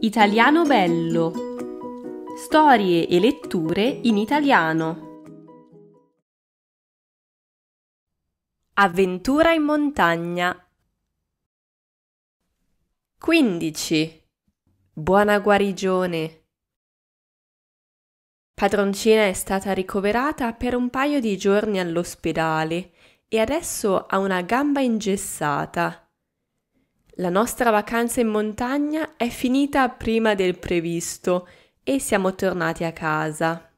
Italiano Bello. Storie e letture in italiano. Avventura in montagna. 15. Buona guarigione. Padroncina è stata ricoverata per un paio di giorni all'ospedale e adesso ha una gamba ingessata. La nostra vacanza in montagna è finita prima del previsto e siamo tornati a casa.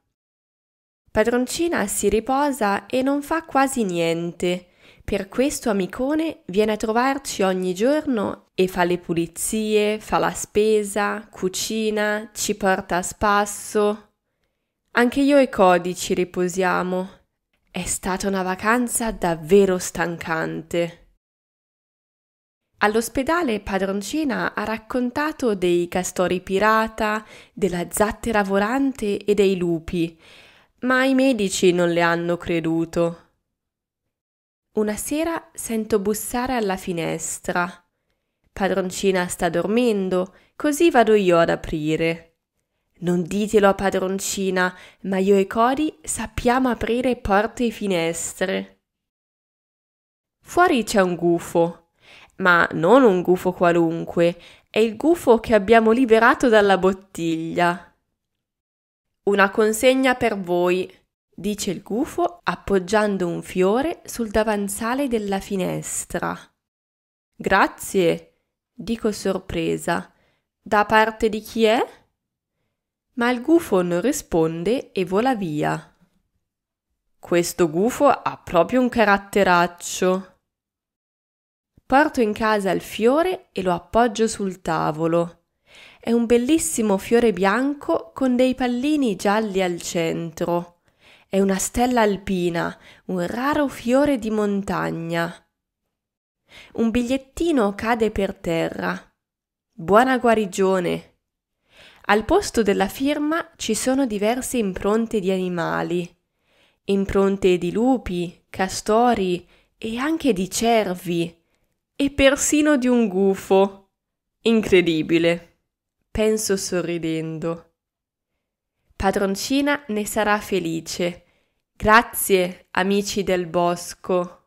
Padroncina si riposa e non fa quasi niente. Per questo amicone viene a trovarci ogni giorno e fa le pulizie, fa la spesa, cucina, ci porta a spasso. Anche io e Cody ci riposiamo. È stata una vacanza davvero stancante. All'ospedale Padroncina ha raccontato dei castori pirata, della zattera volante e dei lupi, ma i medici non le hanno creduto. Una sera sento bussare alla finestra. Padroncina sta dormendo, così vado io ad aprire. Non ditelo a padroncina, ma io e Cori sappiamo aprire porte e finestre. Fuori c'è un gufo, ma non un gufo qualunque, è il gufo che abbiamo liberato dalla bottiglia. Una consegna per voi, dice il gufo appoggiando un fiore sul davanzale della finestra. Grazie, dico sorpresa. Da parte di chi è? Ma il gufo non risponde e vola via. Questo gufo ha proprio un caratteraccio. Porto in casa il fiore e lo appoggio sul tavolo. È un bellissimo fiore bianco con dei pallini gialli al centro. È una stella alpina, un raro fiore di montagna. Un bigliettino cade per terra. Buona guarigione. Al posto della firma ci sono diverse impronte di animali. Impronte di lupi, castori e anche di cervi e persino di un gufo. Incredibile, penso sorridendo. Padroncina ne sarà felice. Grazie, amici del bosco.